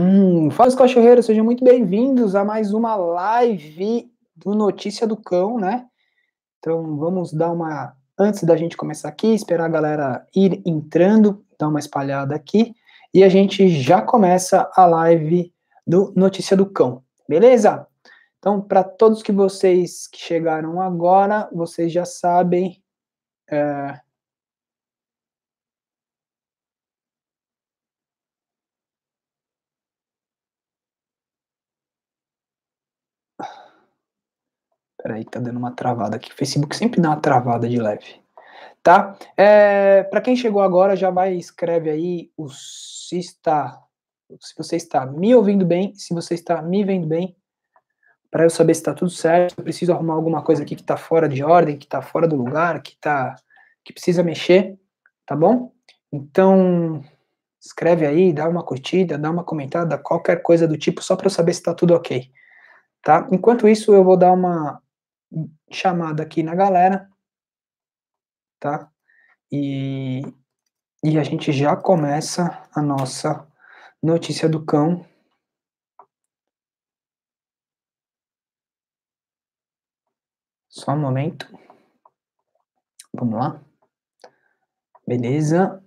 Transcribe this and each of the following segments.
Hum, fala os cachorreiros, sejam muito bem-vindos a mais uma live do Notícia do Cão, né? Então vamos dar uma. Antes da gente começar aqui, esperar a galera ir entrando, dar uma espalhada aqui, e a gente já começa a live do Notícia do Cão, beleza? Então, para todos que vocês que chegaram agora, vocês já sabem. É Peraí, tá dando uma travada aqui. O Facebook sempre dá uma travada de leve. Tá? É, para quem chegou agora, já vai escreve aí o se está. Se você está me ouvindo bem, se você está me vendo bem, para eu saber se está tudo certo, eu preciso arrumar alguma coisa aqui que está fora de ordem, que está fora do lugar, que tá que precisa mexer, tá bom? Então, escreve aí, dá uma curtida, dá uma comentada, qualquer coisa do tipo, só para eu saber se está tudo ok, tá? Enquanto isso, eu vou dar uma chamada aqui na galera, tá? E, e a gente já começa a nossa notícia do cão. Só um momento. Vamos lá. Beleza.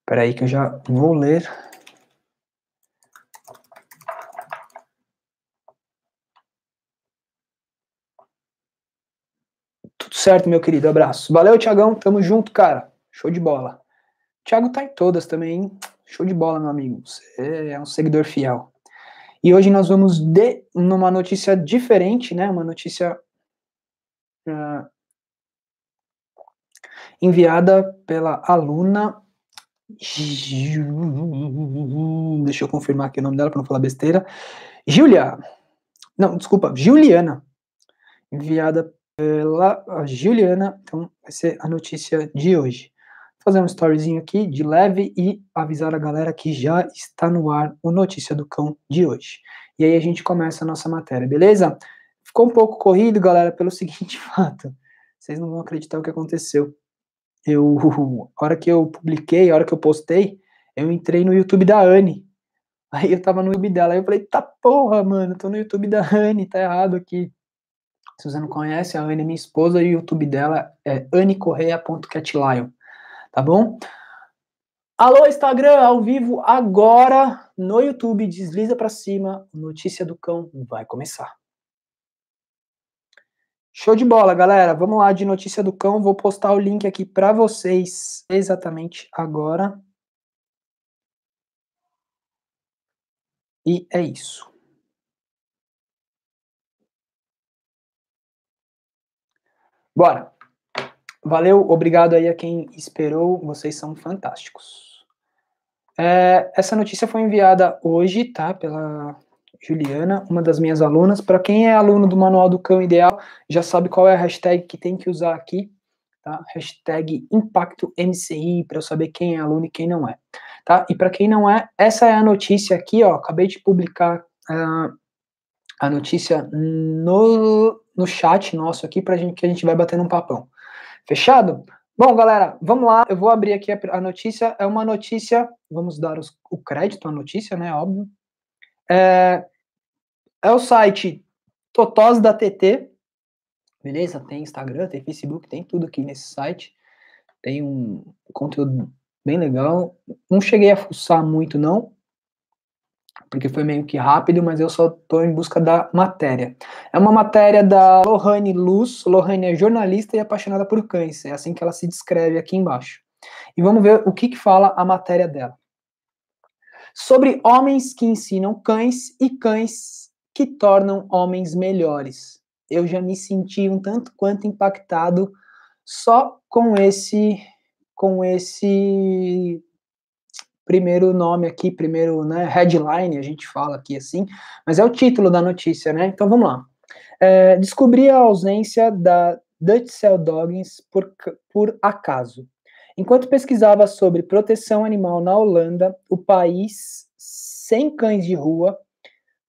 Espera aí que eu já vou ler certo, meu querido? Abraço. Valeu, Tiagão. Tamo junto, cara. Show de bola. Tiago tá em todas também, hein? Show de bola, meu amigo. Você é um seguidor fiel. E hoje nós vamos de numa notícia diferente, né? Uma notícia uh, enviada pela aluna. Deixa eu confirmar aqui o nome dela para não falar besteira. Julia. Não, desculpa, Juliana. Enviada pela eh, Juliana. Então, vai ser a notícia de hoje. Vou fazer um storyzinho aqui de leve e avisar a galera que já está no ar o Notícia do Cão de hoje. E aí a gente começa a nossa matéria, beleza? Ficou um pouco corrido, galera, pelo seguinte fato. Vocês não vão acreditar o que aconteceu. Eu, a hora que eu publiquei, a hora que eu postei, eu entrei no YouTube da Anne. Aí eu tava no YouTube dela. Aí eu falei, tá porra, mano, tô no YouTube da Anne, tá errado aqui. Se você não conhece, a Anne é minha esposa e o YouTube dela é annecorreia.catlion. Tá bom? Alô, Instagram, ao vivo agora no YouTube. Desliza para cima. Notícia do Cão vai começar. Show de bola, galera. Vamos lá de Notícia do Cão. Vou postar o link aqui para vocês exatamente agora. E é isso. Bora. Valeu, obrigado aí a quem esperou, vocês são fantásticos. É, essa notícia foi enviada hoje, tá, pela Juliana, uma das minhas alunas. Para quem é aluno do Manual do Cão Ideal, já sabe qual é a hashtag que tem que usar aqui, tá? Hashtag ImpactoMCI, para eu saber quem é aluno e quem não é, tá? E para quem não é, essa é a notícia aqui, ó, acabei de publicar ah, a notícia no, no chat nosso aqui para gente que a gente vai batendo um papão. Fechado? Bom, galera, vamos lá. Eu vou abrir aqui a, a notícia. É uma notícia. Vamos dar os, o crédito à notícia, né? Óbvio. É, é o site Totós da TT. Beleza? Tem Instagram, tem Facebook, tem tudo aqui nesse site. Tem um conteúdo bem legal. Não cheguei a fuçar muito, não porque foi meio que rápido, mas eu só estou em busca da matéria. É uma matéria da Lohane Luz. Lohane é jornalista e apaixonada por cães É assim que ela se descreve aqui embaixo. E vamos ver o que, que fala a matéria dela. Sobre homens que ensinam cães e cães que tornam homens melhores. Eu já me senti um tanto quanto impactado só com esse com esse primeiro nome aqui, primeiro né, headline, a gente fala aqui assim, mas é o título da notícia, né? Então vamos lá. É, descobri a ausência da Dutch Cell Doggins por, por acaso. Enquanto pesquisava sobre proteção animal na Holanda, o país sem cães de rua.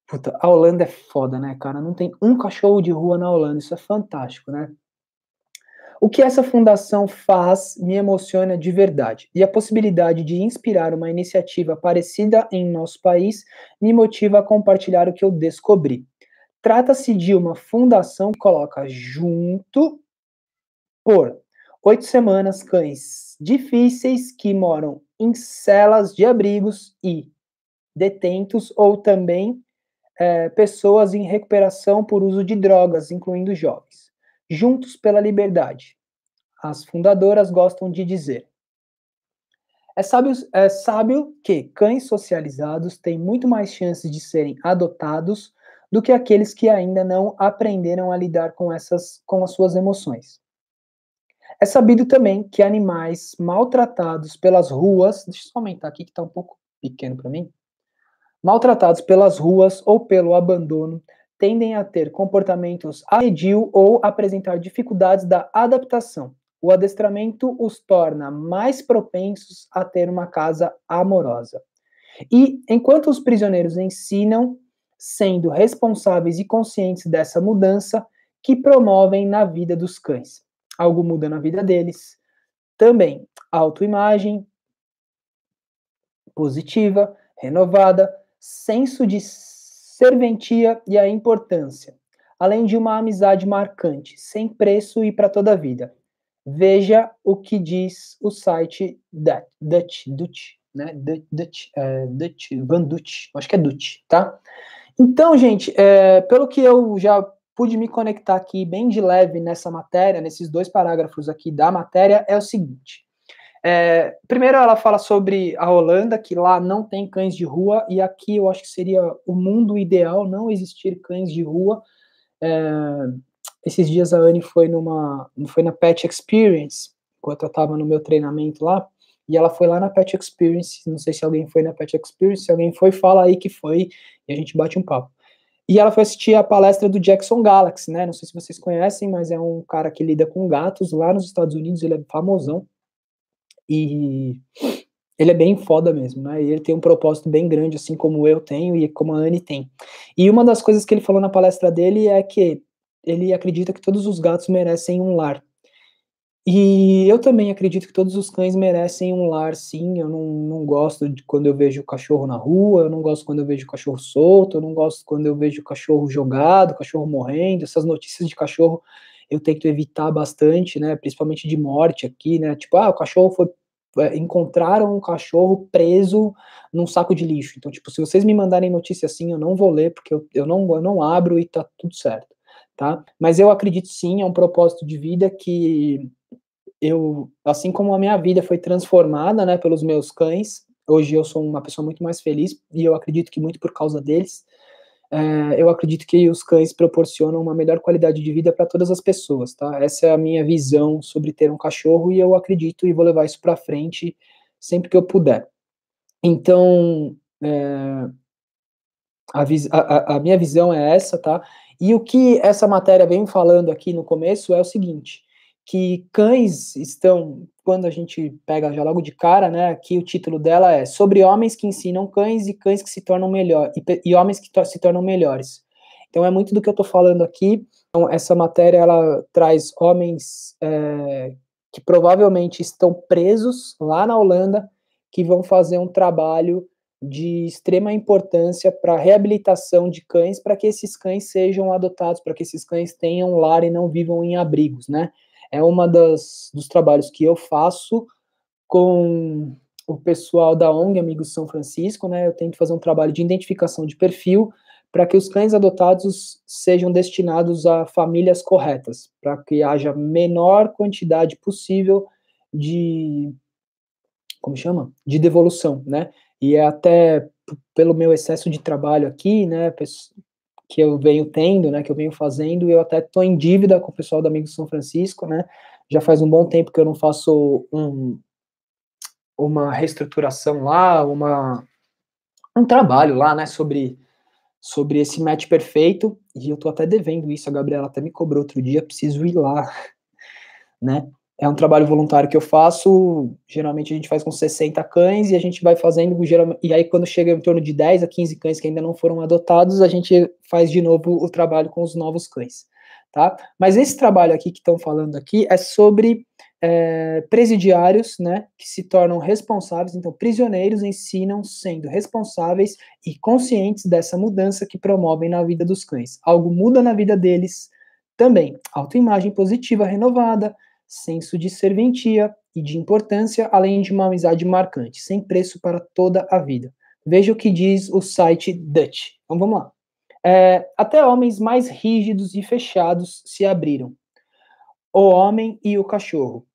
Puta, a Holanda é foda, né, cara? Não tem um cachorro de rua na Holanda, isso é fantástico, né? O que essa fundação faz me emociona de verdade, e a possibilidade de inspirar uma iniciativa parecida em nosso país me motiva a compartilhar o que eu descobri. Trata-se de uma fundação que coloca junto por oito semanas cães difíceis que moram em celas de abrigos e detentos ou também é, pessoas em recuperação por uso de drogas, incluindo jovens. Juntos pela Liberdade. As fundadoras gostam de dizer. É sábio, é sábio que cães socializados têm muito mais chances de serem adotados do que aqueles que ainda não aprenderam a lidar com essas com as suas emoções. É sabido também que animais maltratados pelas ruas, deixa eu só aumentar aqui que está um pouco pequeno para mim, maltratados pelas ruas ou pelo abandono tendem a ter comportamentos aedio ou apresentar dificuldades da adaptação. O adestramento os torna mais propensos a ter uma casa amorosa. E enquanto os prisioneiros ensinam, sendo responsáveis e conscientes dessa mudança que promovem na vida dos cães. Algo muda na vida deles. Também autoimagem positiva, renovada, senso de serventia e a importância, além de uma amizade marcante, sem preço e para toda a vida. Veja o que diz o site Dutch, Dutch, né? Dutch, Dutch, é, Van Dutch, acho que é Dutch, tá? Então, gente, é, pelo que eu já pude me conectar aqui bem de leve nessa matéria, nesses dois parágrafos aqui da matéria, é o seguinte: é, primeiro, ela fala sobre a Holanda, que lá não tem cães de rua, e aqui eu acho que seria o mundo ideal não existir cães de rua. É, esses dias a Anne foi numa foi na Pet Experience, enquanto eu estava no meu treinamento lá, e ela foi lá na Pet Experience. Não sei se alguém foi na Pet Experience, se alguém foi, fala aí que foi, e a gente bate um papo. E ela foi assistir a palestra do Jackson Galaxy, né? Não sei se vocês conhecem, mas é um cara que lida com gatos lá nos Estados Unidos, ele é famosão. E ele é bem foda mesmo, né? ele tem um propósito bem grande, assim como eu tenho e como a Anne tem. E uma das coisas que ele falou na palestra dele é que ele acredita que todos os gatos merecem um lar. E eu também acredito que todos os cães merecem um lar, sim. Eu não, não gosto de quando eu vejo o cachorro na rua, eu não gosto quando eu vejo o cachorro solto, eu não gosto quando eu vejo o cachorro jogado, o cachorro morrendo. Essas notícias de cachorro eu tento evitar bastante, né? Principalmente de morte aqui, né? Tipo, ah, o cachorro foi é, encontraram um cachorro preso num saco de lixo. Então, tipo, se vocês me mandarem notícia assim, eu não vou ler, porque eu, eu, não, eu não abro e tá tudo certo, tá? Mas eu acredito sim, é um propósito de vida que eu, assim como a minha vida foi transformada, né, pelos meus cães, hoje eu sou uma pessoa muito mais feliz e eu acredito que muito por causa deles, é, eu acredito que os cães proporcionam uma melhor qualidade de vida para todas as pessoas, tá? Essa é a minha visão sobre ter um cachorro e eu acredito e vou levar isso para frente sempre que eu puder. Então, é, a, a, a, minha visão é essa, tá? E o que essa matéria vem falando aqui no começo é o seguinte: que cães estão, quando a gente pega já logo de cara, né? Aqui o título dela é Sobre Homens que Ensinam Cães e Cães que se tornam melhor e, e homens que to se tornam melhores. Então é muito do que eu estou falando aqui. Então, essa matéria ela traz homens é, que provavelmente estão presos lá na Holanda, que vão fazer um trabalho de extrema importância para a reabilitação de cães, para que esses cães sejam adotados, para que esses cães tenham lar e não vivam em abrigos, né? é uma das dos trabalhos que eu faço com o pessoal da ONG Amigos São Francisco, né? Eu tento fazer um trabalho de identificação de perfil para que os cães adotados sejam destinados a famílias corretas, para que haja menor quantidade possível de como chama? De devolução, né? E é até pelo meu excesso de trabalho aqui, né, que eu venho tendo, né, que eu venho fazendo, eu até estou em dívida com o pessoal do Amigo São Francisco, né, já faz um bom tempo que eu não faço um, uma reestruturação lá, uma, um trabalho lá, né, sobre, sobre esse match perfeito, e eu estou até devendo isso, a Gabriela até me cobrou outro dia, preciso ir lá, né, é um trabalho voluntário que eu faço, geralmente a gente faz com 60 cães e a gente vai fazendo, e aí quando chega em torno de 10 a 15 cães que ainda não foram adotados, a gente faz de novo o trabalho com os novos cães, tá? Mas esse trabalho aqui que estão falando aqui é sobre é, presidiários, né, que se tornam responsáveis, então prisioneiros ensinam sendo responsáveis e conscientes dessa mudança que promovem na vida dos cães. Algo muda na vida deles também. Autoimagem positiva, renovada, senso de serventia e de importância, além de uma amizade marcante, sem preço para toda a vida. Veja o que diz o site Dutch. Então vamos lá. É, até homens mais rígidos e fechados se abriram. O homem e o cachorro.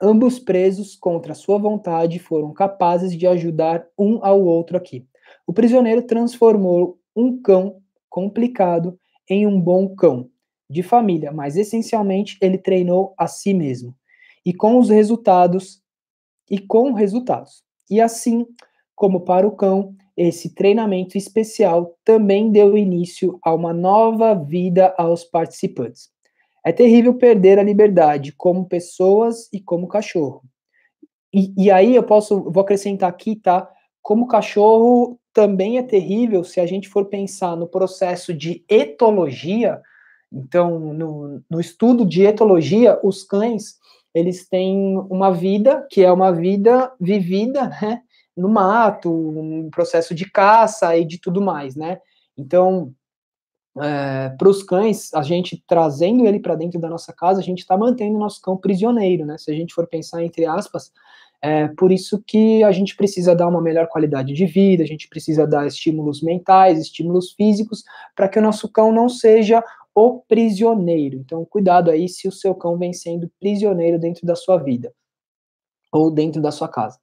Ambos presos contra sua vontade foram capazes de ajudar um ao outro aqui. O prisioneiro transformou um cão complicado em um bom cão, de família, mas essencialmente ele treinou a si mesmo. E com os resultados, e com resultados. E assim como para o cão, esse treinamento especial também deu início a uma nova vida aos participantes. É terrível perder a liberdade como pessoas e como cachorro. E, e aí eu posso, vou acrescentar aqui, tá? Como cachorro também é terrível se a gente for pensar no processo de etologia, então, no, no estudo de etologia, os cães eles têm uma vida que é uma vida vivida, né? No mato, um processo de caça e de tudo mais, né? Então, é, para os cães, a gente trazendo ele para dentro da nossa casa, a gente está mantendo o nosso cão prisioneiro, né? Se a gente for pensar entre aspas, é por isso que a gente precisa dar uma melhor qualidade de vida, a gente precisa dar estímulos mentais, estímulos físicos, para que o nosso cão não seja o prisioneiro. Então, cuidado aí se o seu cão vem sendo prisioneiro dentro da sua vida ou dentro da sua casa.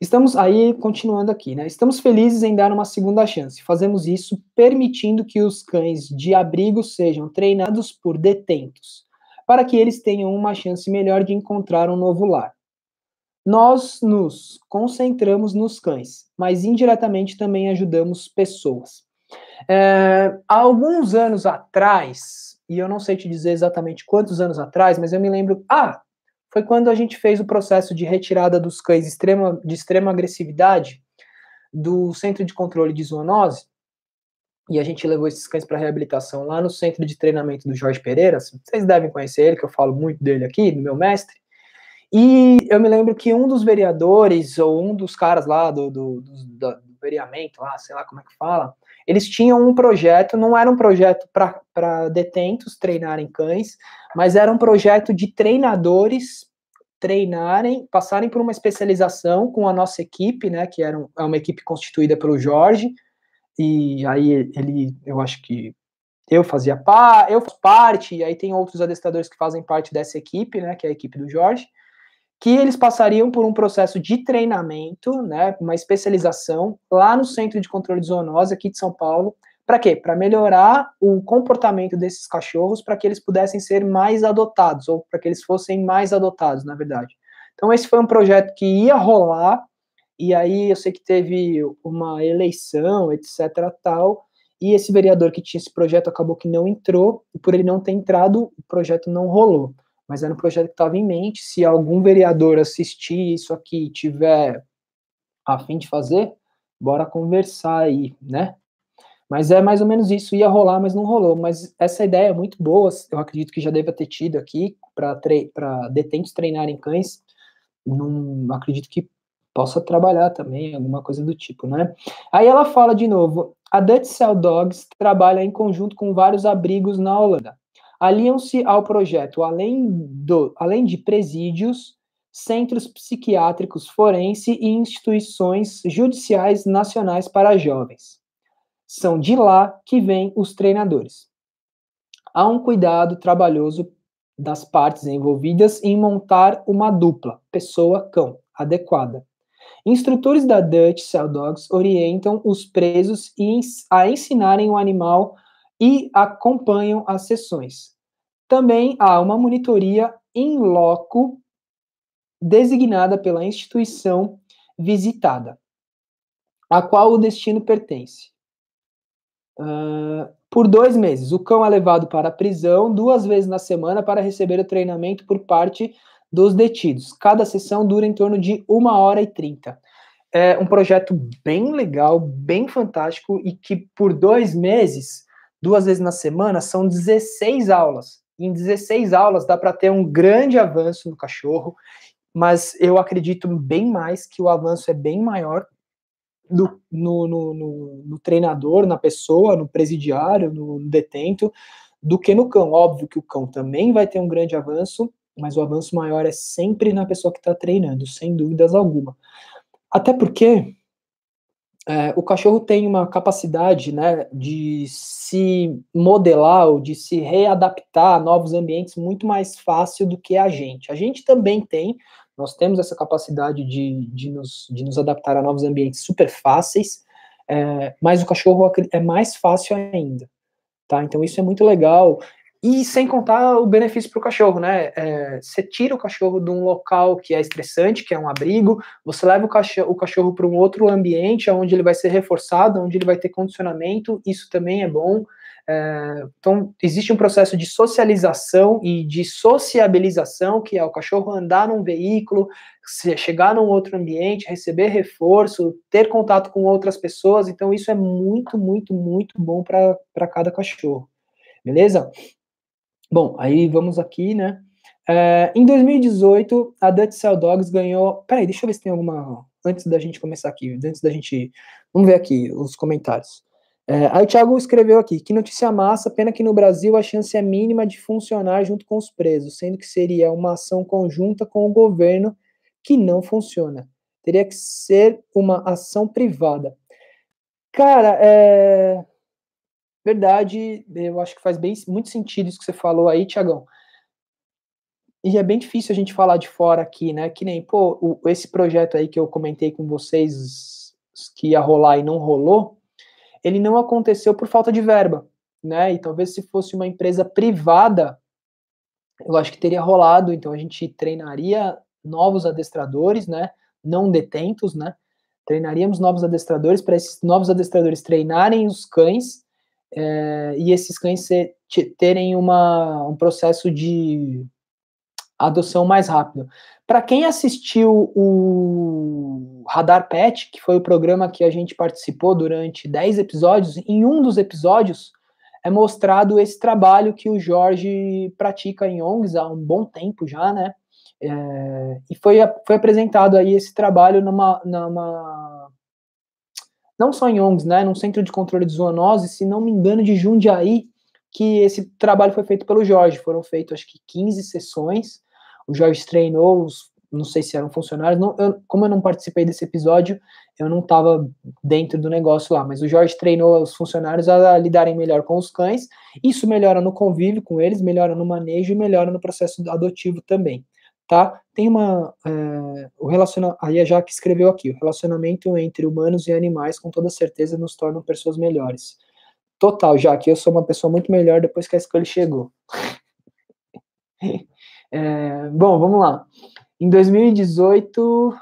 Estamos aí continuando aqui, né? Estamos felizes em dar uma segunda chance. Fazemos isso permitindo que os cães de abrigo sejam treinados por detentos, para que eles tenham uma chance melhor de encontrar um novo lar. Nós nos concentramos nos cães, mas indiretamente também ajudamos pessoas. É, há alguns anos atrás, e eu não sei te dizer exatamente quantos anos atrás, mas eu me lembro. Ah, foi quando a gente fez o processo de retirada dos cães extrema, de extrema agressividade do Centro de Controle de Zoonose. E a gente levou esses cães para reabilitação lá no centro de treinamento do Jorge Pereira. Assim, vocês devem conhecer ele, que eu falo muito dele aqui, do meu mestre. E eu me lembro que um dos vereadores, ou um dos caras lá do, do, do, do vereamento, lá, sei lá como é que fala, eles tinham um projeto, não era um projeto para detentos treinarem cães, mas era um projeto de treinadores treinarem, passarem por uma especialização com a nossa equipe, né, que era é uma equipe constituída pelo Jorge, e aí ele, eu acho que eu fazia eu faço parte, e aí tem outros adestradores que fazem parte dessa equipe, né, que é a equipe do Jorge, que eles passariam por um processo de treinamento, né, uma especialização lá no Centro de Controle de Zoonose aqui de São Paulo, para quê? Para melhorar o comportamento desses cachorros, para que eles pudessem ser mais adotados ou para que eles fossem mais adotados, na verdade. Então esse foi um projeto que ia rolar e aí eu sei que teve uma eleição, etc, tal, e esse vereador que tinha esse projeto acabou que não entrou, e por ele não ter entrado, o projeto não rolou mas era um projeto que estava em mente. Se algum vereador assistir isso aqui e tiver a fim de fazer, bora conversar aí, né? Mas é mais ou menos isso, ia rolar, mas não rolou. Mas essa ideia é muito boa, eu acredito que já deva ter tido aqui, para tre detentos treinarem cães. Não acredito que possa trabalhar também, alguma coisa do tipo, né? Aí ela fala de novo: a Dutch Cell Dogs trabalha em conjunto com vários abrigos na Holanda aliam-se ao projeto, além, do, além de presídios, centros psiquiátricos forense e instituições judiciais nacionais para jovens. São de lá que vêm os treinadores. Há um cuidado trabalhoso das partes envolvidas em montar uma dupla, pessoa-cão, adequada. Instrutores da Dutch Cell Dogs orientam os presos a ensinarem o animal e acompanham as sessões. Também há uma monitoria em loco designada pela instituição visitada, a qual o destino pertence. Uh, por dois meses, o cão é levado para a prisão duas vezes na semana para receber o treinamento por parte dos detidos. Cada sessão dura em torno de uma hora e trinta. É um projeto bem legal, bem fantástico e que por dois meses, duas vezes na semana, são 16 aulas. Em 16 aulas dá para ter um grande avanço no cachorro, mas eu acredito bem mais que o avanço é bem maior do, no, no, no, no, treinador, na pessoa, no presidiário, no, no detento, do que no cão. Óbvio que o cão também vai ter um grande avanço, mas o avanço maior é sempre na pessoa que está treinando, sem dúvidas alguma. Até porque é, o cachorro tem uma capacidade né, de se modelar ou de se readaptar a novos ambientes muito mais fácil do que a gente. A gente também tem, nós temos essa capacidade de, de, nos, de nos adaptar a novos ambientes super fáceis, é, mas o cachorro é mais fácil ainda. Tá? Então isso é muito legal. E sem contar o benefício para o cachorro, né? É, você tira o cachorro de um local que é estressante, que é um abrigo, você leva o cachorro, o cachorro para um outro ambiente onde ele vai ser reforçado, onde ele vai ter condicionamento, isso também é bom. É, então, existe um processo de socialização e de sociabilização, que é o cachorro andar num veículo, chegar num outro ambiente, receber reforço, ter contato com outras pessoas. Então, isso é muito, muito, muito bom para cada cachorro. Beleza? Bom, aí vamos aqui, né? É, em 2018, a Dutch Cell Dogs ganhou. Peraí, deixa eu ver se tem alguma. Antes da gente começar aqui, antes da gente. Vamos ver aqui os comentários. É, aí o Thiago escreveu aqui: que notícia massa, pena que no Brasil a chance é mínima de funcionar junto com os presos, sendo que seria uma ação conjunta com o governo que não funciona. Teria que ser uma ação privada. Cara, é... Verdade, eu acho que faz bem, muito sentido isso que você falou aí, Tiagão. E é bem difícil a gente falar de fora aqui, né? Que nem, pô, o, esse projeto aí que eu comentei com vocês que ia rolar e não rolou, ele não aconteceu por falta de verba, né? E talvez se fosse uma empresa privada, eu acho que teria rolado. Então a gente treinaria novos adestradores, né? Não detentos, né? Treinaríamos novos adestradores para esses novos adestradores treinarem os cães é, e esses cães ser, terem uma, um processo de adoção mais rápido. Para quem assistiu o Radar Pet, que foi o programa que a gente participou durante 10 episódios, em um dos episódios é mostrado esse trabalho que o Jorge pratica em ONGs há um bom tempo já, né? É, e foi, foi apresentado aí esse trabalho numa, numa não só em ONGs, né, num centro de controle de zoonoses, se não me engano, de Jundiaí, que esse trabalho foi feito pelo Jorge. Foram feitas, acho que, 15 sessões. O Jorge treinou os não sei se eram funcionários, não, eu, como eu não participei desse episódio, eu não estava dentro do negócio lá, mas o Jorge treinou os funcionários a lidarem melhor com os cães, isso melhora no convívio com eles, melhora no manejo e melhora no processo adotivo também tá? Tem uma é, o relaciona aí a é Jack escreveu aqui, o relacionamento entre humanos e animais com toda certeza nos tornam pessoas melhores. Total, Jack, eu sou uma pessoa muito melhor depois que a escolha chegou. é, bom, vamos lá. Em 2018,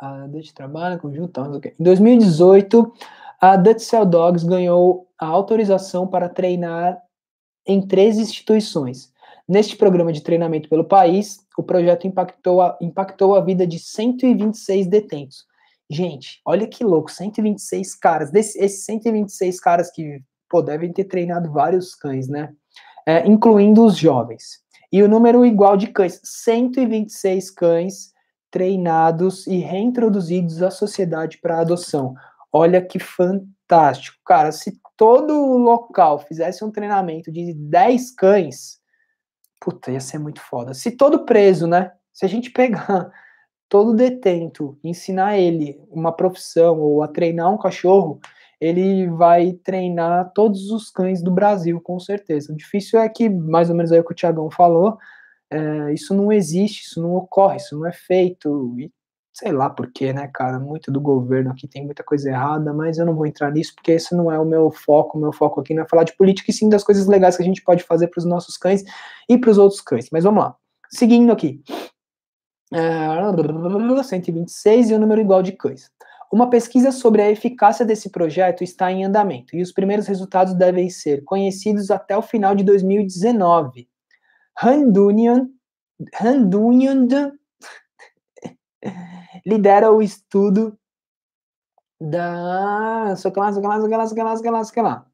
a Dutch trabalha conjunto, tá, Em 2018, a Dutch Cell Dogs ganhou a autorização para treinar em três instituições Neste programa de treinamento pelo país, o projeto impactou a, impactou a vida de 126 detentos. Gente, olha que louco, 126 caras. Desse, esses 126 caras que pô, devem ter treinado vários cães, né? É, incluindo os jovens. E o número igual de cães, 126 cães treinados e reintroduzidos à sociedade para adoção. Olha que fantástico, cara. Se todo o local fizesse um treinamento de 10 cães, Puta, ia ser muito foda. Se todo preso, né? Se a gente pegar todo detento, ensinar ele uma profissão ou a treinar um cachorro, ele vai treinar todos os cães do Brasil, com certeza. O difícil é que, mais ou menos aí o que o Tiagão falou, é, isso não existe, isso não ocorre, isso não é feito, e sei lá porquê, né, cara? Muito do governo aqui tem muita coisa errada, mas eu não vou entrar nisso porque esse não é o meu foco. O meu foco aqui não é falar de política e sim das coisas legais que a gente pode fazer para os nossos cães e para os outros cães. Mas vamos lá. Seguindo aqui. É, 126 e o número igual de cães. Uma pesquisa sobre a eficácia desse projeto está em andamento e os primeiros resultados devem ser conhecidos até o final de 2019. Handunian, Handunian lidera o estudo da. só que lá, só que lá, que lá, que lá, só lá, lá.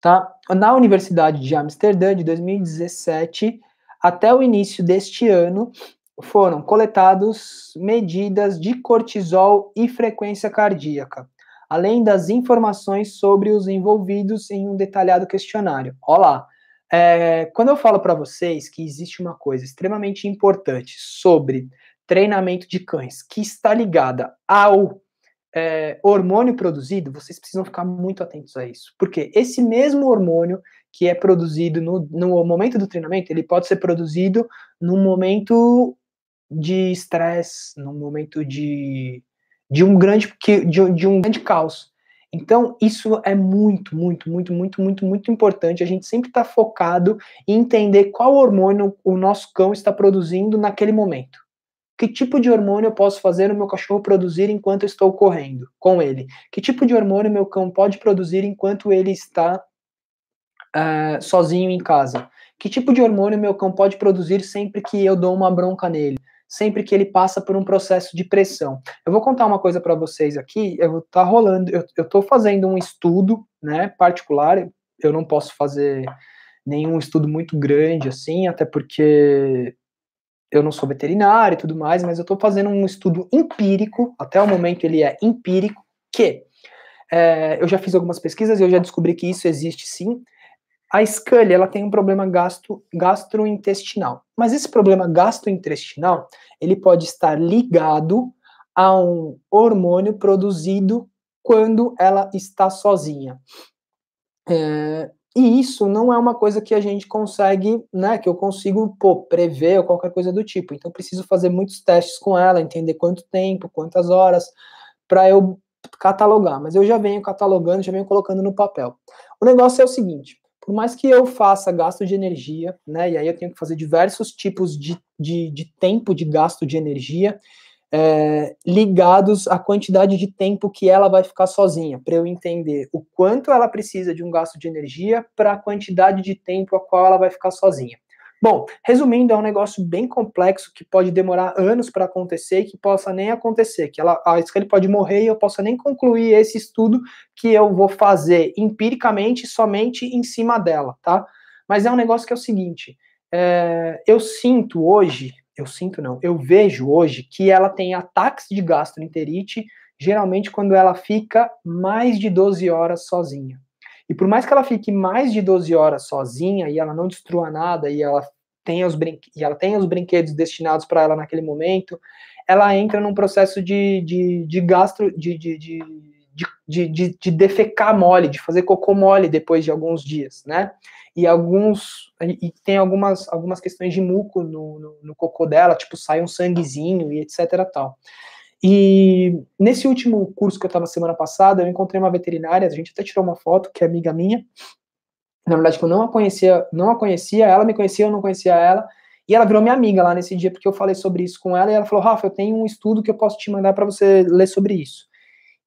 Tá? Na Universidade de Amsterdã, de 2017 até o início deste ano, foram coletados medidas de cortisol e frequência cardíaca, além das informações sobre os envolvidos em um detalhado questionário. Olá, é, eh, quando eu falo para vocês que existe uma coisa extremamente importante sobre treinamento de cães, que está ligada ao é, hormônio produzido, vocês precisam ficar muito atentos a isso. Porque esse mesmo hormônio que é produzido no, no momento do treinamento, ele pode ser produzido no momento de estresse, no momento de, de um grande de, de um grande caos. Então, isso é muito, muito, muito, muito, muito, muito importante. A gente sempre está focado em entender qual hormônio o nosso cão está produzindo naquele momento. Que tipo de hormônio eu posso fazer o meu cachorro produzir enquanto eu estou correndo com ele? Que tipo de hormônio meu cão pode produzir enquanto ele está uh, sozinho em casa? Que tipo de hormônio meu cão pode produzir sempre que eu dou uma bronca nele? Sempre que ele passa por um processo de pressão. Eu vou contar uma coisa para vocês aqui. Eu tá rolando. Eu estou fazendo um estudo, né, particular. Eu não posso fazer nenhum estudo muito grande assim, até porque eu não sou veterinário e tudo mais, mas eu estou fazendo um estudo empírico, até o momento ele é empírico, que é, eu já fiz algumas pesquisas e eu já descobri que isso existe sim. A escânia, ela tem um problema gastro, gastrointestinal, mas esse problema gastrointestinal, ele pode estar ligado a um hormônio produzido quando ela está sozinha. É, e isso não é uma coisa que a gente consegue, né? Que eu consigo pô, prever ou qualquer coisa do tipo. Então, preciso fazer muitos testes com ela, entender quanto tempo, quantas horas, para eu catalogar. Mas eu já venho catalogando, já venho colocando no papel. O negócio é o seguinte: por mais que eu faça gasto de energia, né? E aí eu tenho que fazer diversos tipos de, de, de tempo de gasto de energia é, ligados à quantidade de tempo que ela vai ficar sozinha, para eu entender o quanto ela precisa de um gasto de energia para a quantidade de tempo a qual ela vai ficar sozinha. Bom, resumindo, é um negócio bem complexo que pode demorar anos para acontecer e que possa nem acontecer, que ela, a escala pode morrer e eu possa nem concluir esse estudo que eu vou fazer empiricamente somente em cima dela, tá? Mas é um negócio que é o seguinte, é, eu sinto hoje, eu sinto não, eu vejo hoje que ela tem ataques de gastroenterite, geralmente quando ela fica mais de 12 horas sozinha. E por mais que ela fique mais de 12 horas sozinha e ela não destrua nada e ela tenha os, brinque e ela tenha os brinquedos destinados para ela naquele momento, ela entra num processo de, de, de gastro, de, de, de de, de, de, defecar mole, de fazer cocô mole depois de alguns dias, né? e alguns e tem algumas, algumas questões de muco no, no, no cocô dela, tipo sai um sanguezinho e etc tal. E nesse último curso que eu estava semana passada, eu encontrei uma veterinária, a gente até tirou uma foto, que é amiga minha. Na verdade, tipo, eu não a conhecia, não a conhecia, ela me conhecia, eu não conhecia ela. E ela virou minha amiga lá nesse dia, porque eu falei sobre isso com ela, e ela falou: Rafa, eu tenho um estudo que eu posso te mandar para você ler sobre isso.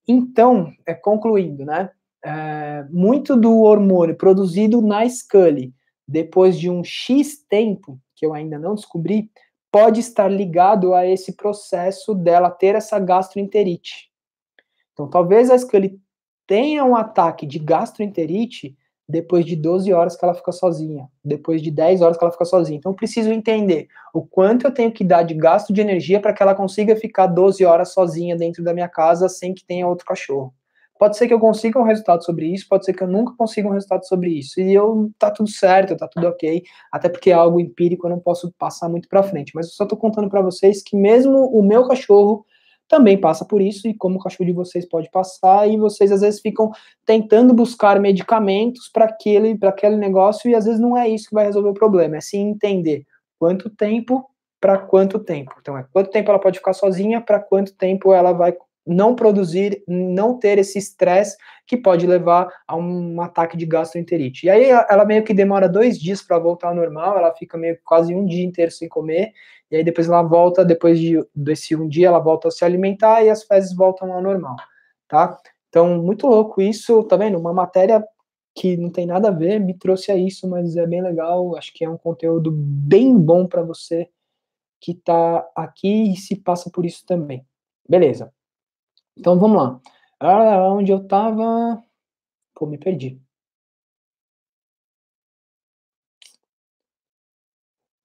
Então, é, concluindo, né? é, muito do hormônio produzido na Scully depois de um X tempo, que eu ainda não descobri, pode estar ligado a esse processo dela ter essa gastroenterite. Então, talvez a Scully tenha um ataque de gastroenterite depois de 12 horas que ela fica sozinha, depois de 10 horas que ela fica sozinha. Então, preciso entender o quanto eu tenho que dar de gasto de energia para que ela consiga ficar 12 horas sozinha dentro da minha casa sem que tenha outro cachorro. Pode ser que eu consiga um resultado sobre isso, pode ser que eu nunca consiga um resultado sobre isso. E eu tá tudo certo, tá tudo ok, até porque é algo empírico, eu não posso passar muito para frente, mas eu só tô contando para vocês que mesmo o meu cachorro também passa por isso e como o cachorro de vocês pode passar e vocês às vezes ficam tentando buscar medicamentos para aquele para aquele negócio e às vezes não é isso que vai resolver o problema, é sim entender quanto tempo para quanto tempo. Então é quanto tempo ela pode ficar sozinha, para quanto tempo ela vai não produzir, não ter esse estresse que pode levar a um ataque de gastroenterite. E aí ela meio que demora dois dias para voltar ao normal, ela fica meio que quase um dia inteiro sem comer, e aí depois ela volta, depois de, desse um dia ela volta a se alimentar e as fezes voltam ao normal, tá? Então, muito louco isso, tá vendo? Uma matéria que não tem nada a ver, me trouxe a isso, mas é bem legal, acho que é um conteúdo bem bom para você que tá aqui e se passa por isso também. Beleza. Então vamos lá. Ah, onde eu tava? Pô, me perdi.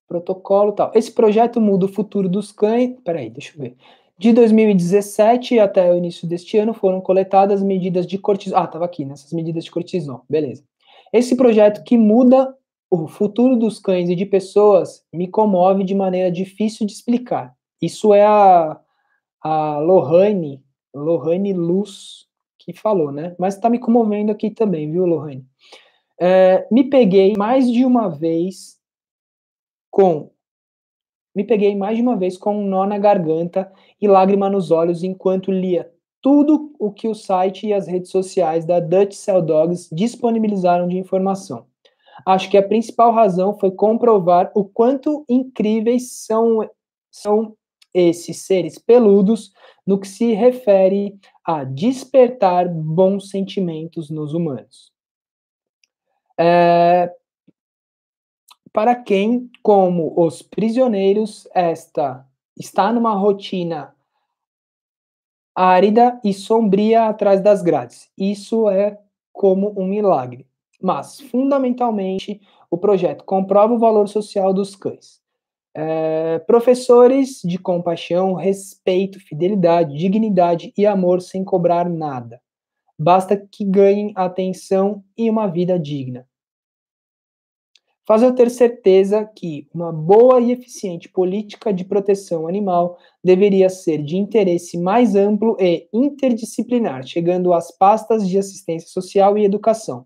Protocolo tal. Esse projeto muda o futuro dos cães. Peraí, deixa eu ver. De 2017 até o início deste ano foram coletadas medidas de cortisol. Ah, estava aqui, nessas medidas de cortisol. Beleza. Esse projeto que muda o futuro dos cães e de pessoas me comove de maneira difícil de explicar. Isso é a, a Lohane Lohane Luz, que falou, né? Mas tá me comovendo aqui também, viu, Lohane? É, me peguei mais de uma vez com. Me peguei mais de uma vez com um nó na garganta e lágrima nos olhos enquanto lia tudo o que o site e as redes sociais da Dutch Cell Dogs disponibilizaram de informação. Acho que a principal razão foi comprovar o quanto incríveis são, são esses seres peludos no que se refere a despertar bons sentimentos nos humanos. É, para quem, como os prisioneiros, esta está numa rotina árida e sombria atrás das grades. Isso é como um milagre. Mas, fundamentalmente, o projeto comprova o valor social dos cães. É, professores de compaixão, respeito, fidelidade, dignidade e amor sem cobrar nada. Basta que ganhem atenção e uma vida digna. Faz eu ter certeza que uma boa e eficiente política de proteção animal deveria ser de interesse mais amplo e interdisciplinar, chegando às pastas de assistência social e educação.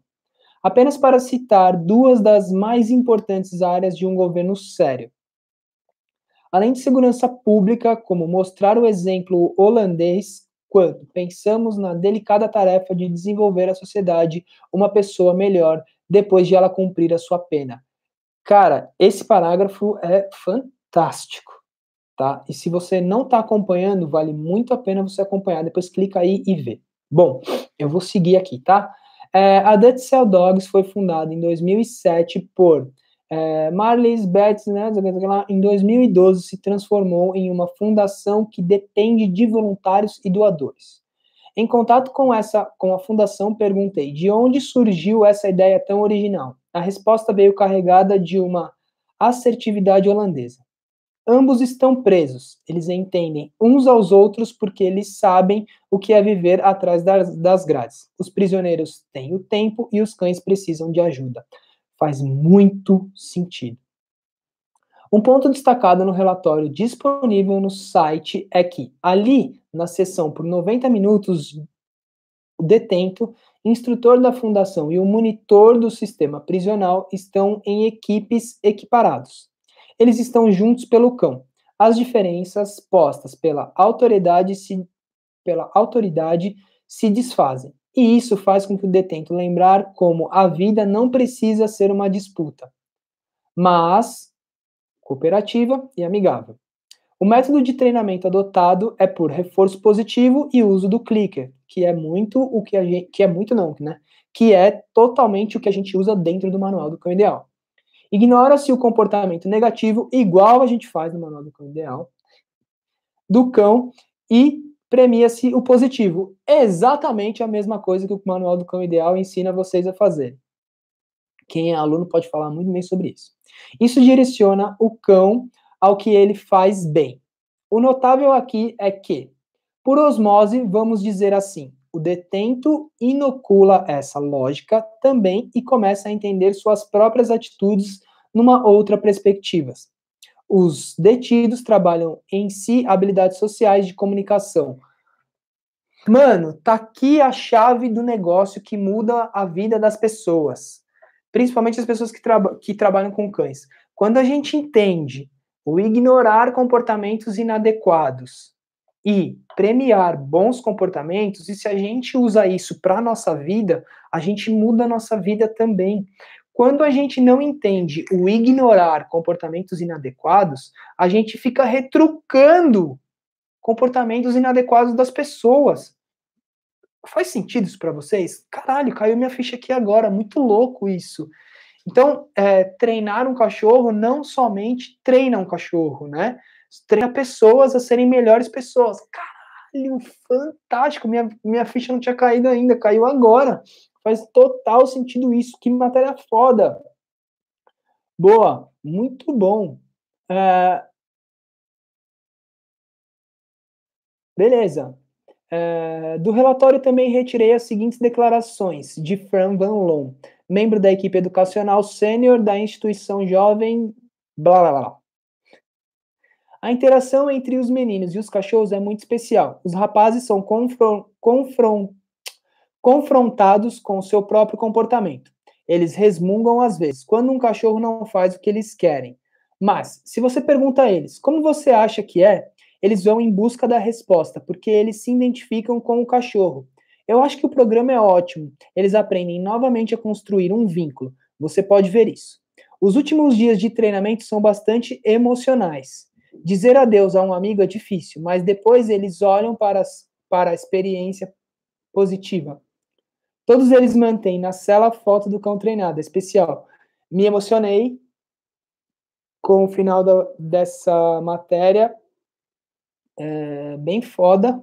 Apenas para citar duas das mais importantes áreas de um governo sério. Além de segurança pública, como mostrar o exemplo holandês, quando pensamos na delicada tarefa de desenvolver a sociedade uma pessoa melhor depois de ela cumprir a sua pena. Cara, esse parágrafo é fantástico, tá? E se você não está acompanhando, vale muito a pena você acompanhar. Depois clica aí e vê. Bom, eu vou seguir aqui, tá? É, a Dutch Cell Dogs foi fundada em 2007 por é, Marlies Betts, né, em 2012, se transformou em uma fundação que depende de voluntários e doadores. Em contato com essa, com a fundação, perguntei de onde surgiu essa ideia tão original. A resposta veio carregada de uma assertividade holandesa. Ambos estão presos. Eles entendem uns aos outros porque eles sabem o que é viver atrás das, das grades. Os prisioneiros têm o tempo e os cães precisam de ajuda faz muito sentido. Um ponto destacado no relatório disponível no site é que, ali, na sessão por 90 minutos, o detento, instrutor da fundação e o monitor do sistema prisional estão em equipes equiparados. Eles estão juntos pelo cão. As diferenças postas pela autoridade se, pela autoridade se desfazem. E isso faz com que o detento lembrar como a vida não precisa ser uma disputa, mas cooperativa e amigável. O método de treinamento adotado é por reforço positivo e uso do clicker, que é muito o que a gente, que é muito não, né? Que é totalmente o que a gente usa dentro do manual do cão ideal. Ignora-se o comportamento negativo, igual a gente faz no manual do cão ideal, do cão e premia-se o positivo. exatamente a mesma coisa que o Manual do Cão Ideal ensina vocês a fazer. Quem é aluno pode falar muito bem sobre isso. Isso direciona o cão ao que ele faz bem. O notável aqui é que, por osmose, vamos dizer assim, o detento inocula essa lógica também e começa a entender suas próprias atitudes numa outra perspectiva, os detidos trabalham em si habilidades sociais de comunicação. Mano, tá aqui a chave do negócio que muda a vida das pessoas, principalmente as pessoas que, traba que trabalham com cães. Quando a gente entende o ignorar comportamentos inadequados e premiar bons comportamentos, e se a gente usa isso para nossa vida, a gente muda a nossa vida também. Quando a gente não entende o ignorar comportamentos inadequados, a gente fica retrucando comportamentos inadequados das pessoas. Faz sentido isso para vocês? Caralho, caiu minha ficha aqui agora, muito louco isso. Então, é, treinar um cachorro não somente treina um cachorro, né? Treina pessoas a serem melhores pessoas. Caralho, fantástico! Minha, minha ficha não tinha caído ainda, caiu agora. Faz total sentido isso. Que matéria foda. Boa, muito bom. É... Beleza. É... Do relatório também retirei as seguintes declarações de Fran Van Loon, membro da equipe educacional sênior da instituição jovem. Blá blá blá. A interação entre os meninos e os cachorros é muito especial. Os rapazes são confrontados confrontados com o seu próprio comportamento. Eles resmungam às vezes, quando um cachorro não faz o que eles querem. Mas, se você pergunta a eles como você acha que é, eles vão em busca da resposta, porque eles se identificam com o cachorro. Eu acho que o programa é ótimo. Eles aprendem novamente a construir um vínculo. Você pode ver isso. Os últimos dias de treinamento são bastante emocionais. Dizer adeus a um amigo é difícil, mas depois eles olham para, para a experiência positiva. Todos eles mantêm na cela a foto do cão treinado, é especial. Me emocionei com o final da, dessa matéria, é, bem foda,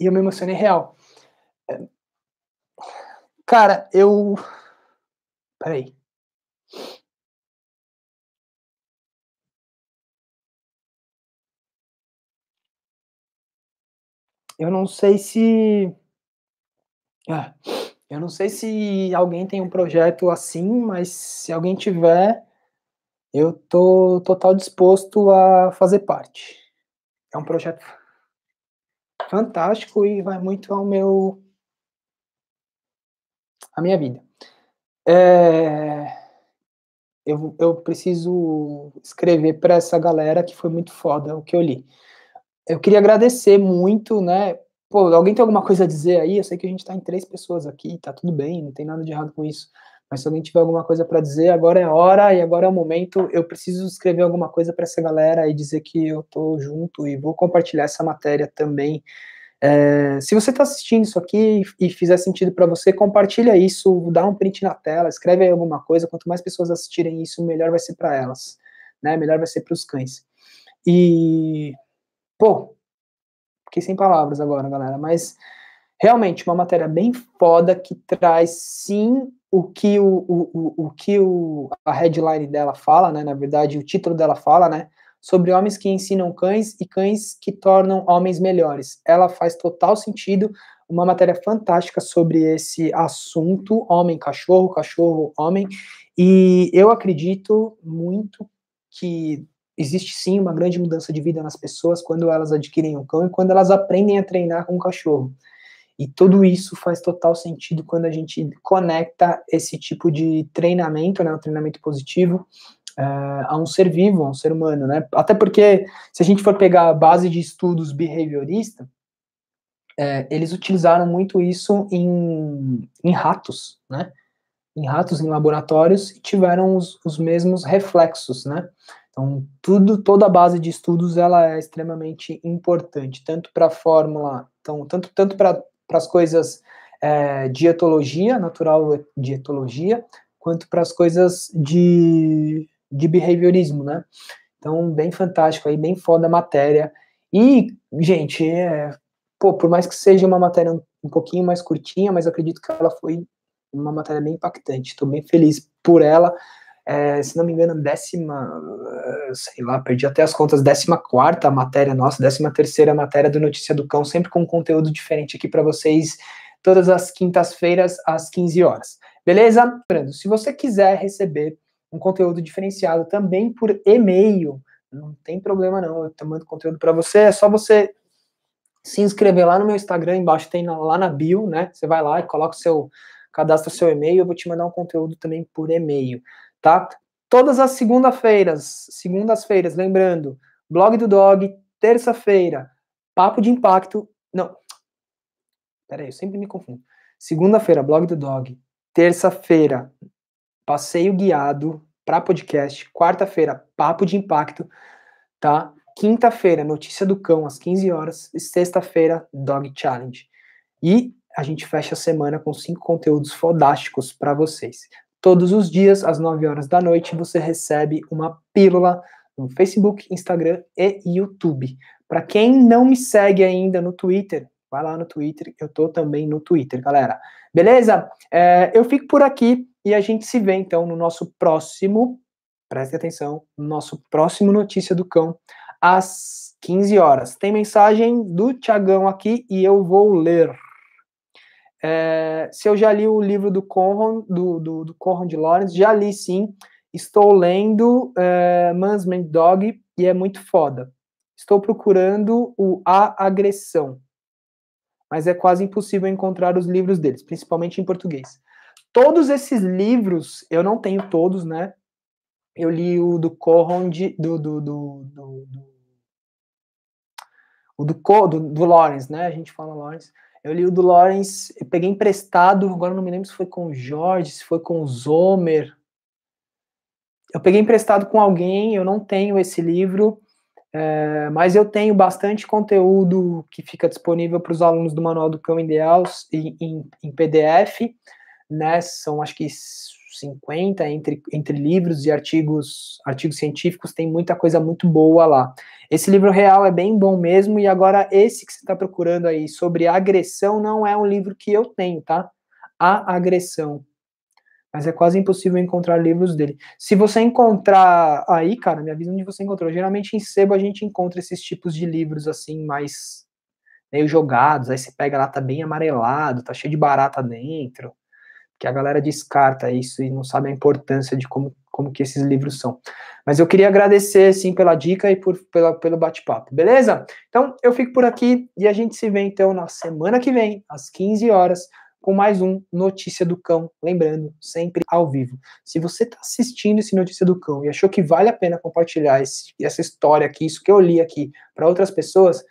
e eu me emocionei real. É, cara, eu. Peraí. Eu não sei se é, eu não sei se alguém tem um projeto assim, mas se alguém tiver, eu tô total disposto a fazer parte. É um projeto fantástico e vai muito ao meu a minha vida. É, eu, eu preciso escrever para essa galera que foi muito foda o que eu li. Eu queria agradecer muito, né, pô, alguém tem alguma coisa a dizer aí? Eu sei que a gente está em três pessoas aqui, tá tudo bem, não tem nada de errado com isso. Mas se alguém tiver alguma coisa para dizer, agora é hora e agora é o momento. Eu preciso escrever alguma coisa para essa galera e dizer que eu tô junto e vou compartilhar essa matéria também. É, se você está assistindo isso aqui e fizer sentido para você, compartilha isso, dá um print na tela, escreve aí alguma coisa. Quanto mais pessoas assistirem isso, melhor vai ser para elas, né? Melhor vai ser para os cães. E pô, Fiquei sem palavras agora, galera, mas realmente uma matéria bem foda que traz sim o que o, o, o, o que o, a headline dela fala, né? Na verdade, o título dela fala, né? Sobre homens que ensinam cães e cães que tornam homens melhores. Ela faz total sentido. Uma matéria fantástica sobre esse assunto, homem, cachorro, cachorro, homem. E eu acredito muito que existe sim uma grande mudança de vida nas pessoas quando elas adquirem um cão e quando elas aprendem a treinar com um cachorro. E tudo isso faz total sentido quando a gente conecta esse tipo de treinamento, né, o um treinamento positivo, uh, a um ser vivo, a um ser humano, né? Até porque se a gente for pegar a base de estudos behaviorista, é, eh, eles utilizaram muito isso em, em ratos, né? Em ratos em laboratórios e tiveram os, os mesmos reflexos, né? Então, tudo, toda a base de estudos ela é extremamente importante, tanto para a fórmula, então, tanto, tanto para as coisas é, de etologia, natural de etologia, quanto para as coisas de, de behaviorismo, né? Então, bem fantástico aí, bem foda a matéria. E, gente, é, pô, por mais que seja uma matéria um, um pouquinho mais curtinha, mas acredito que ela foi uma matéria bem impactante. Estou bem feliz por ela é, se não me engano, décima, sei lá, perdi até as contas, décima quarta matéria nossa, décima terceira matéria do Notícia do Cão, sempre com um conteúdo diferente aqui para vocês, todas as quintas-feiras, às 15 horas. Beleza? Se você quiser receber um conteúdo diferenciado também por e-mail, não tem problema não, eu mandando conteúdo para você, é só você se inscrever lá no meu Instagram, embaixo tem lá na bio, né? Você vai lá e coloca o seu cadastra o seu e-mail, eu vou te mandar um conteúdo também por e-mail tá? Todas as segunda-feiras, segundas-feiras, lembrando, blog do dog, terça-feira, papo de impacto, não. Peraí, eu sempre me confundo. Segunda-feira, blog do dog, terça-feira, passeio guiado para podcast, quarta-feira, papo de impacto, tá? Quinta-feira, notícia do cão às 15 horas, e sexta-feira, dog challenge. E a gente fecha a semana com cinco conteúdos fodásticos para vocês. Todos os dias, às 9 horas da noite, você recebe uma pílula no Facebook, Instagram e YouTube. Para quem não me segue ainda no Twitter, vai lá no Twitter, eu tô também no Twitter, galera. Beleza? É, eu fico por aqui e a gente se vê então no nosso próximo, preste atenção, no nosso próximo Notícia do Cão, às 15 horas. Tem mensagem do Tiagão aqui e eu vou ler. É, se eu já li o livro do Conron, do, do, do Conron de Lawrence, já li sim. Estou lendo é, Man's Man Dog e é muito foda. Estou procurando o A Agressão, mas é quase impossível encontrar os livros deles, principalmente em português. Todos esses livros, eu não tenho todos, né? Eu li o do Conron de, do, do, do, do, o do, do, do, do Lawrence, né? A gente fala Lawrence. Eu li o do Lawrence, eu peguei emprestado, agora não me lembro se foi com o Jorge, se foi com o Zomer. Eu peguei emprestado com alguém, eu não tenho esse livro, é, mas eu tenho bastante conteúdo que fica disponível para os alunos do Manual do Cão Ideal em, em, em PDF, né? São acho que 50 entre, entre livros e artigos, artigos científicos, tem muita coisa muito boa lá. Esse livro real é bem bom mesmo, e agora esse que você está procurando aí sobre agressão não é um livro que eu tenho, tá? A agressão. Mas é quase impossível encontrar livros dele. Se você encontrar aí, cara, me avisa onde você encontrou. Geralmente em sebo a gente encontra esses tipos de livros assim, mais meio jogados. Aí você pega lá, tá bem amarelado, tá cheio de barata dentro que a galera descarta isso e não sabe a importância de como, como que esses livros são. Mas eu queria agradecer, sim, pela dica e por, pela, pelo bate-papo, beleza? Então, eu fico por aqui e a gente se vê, então, na semana que vem, às 15 horas, com mais um Notícia do Cão. Lembrando, sempre ao vivo. Se você está assistindo esse Notícia do Cão e achou que vale a pena compartilhar esse, essa história aqui, isso que eu li aqui, para outras pessoas,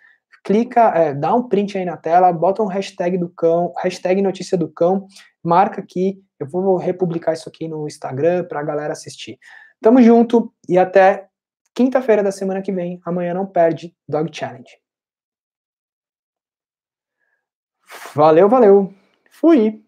clica, é, dá um print aí na tela, bota um hashtag do cão, hashtag Notícia do Cão, marca aqui, eu vou republicar isso aqui no Instagram para a galera assistir. Tamo junto e até quinta-feira da semana que vem. Amanhã não perde Dog Challenge. Valeu, valeu. Fui.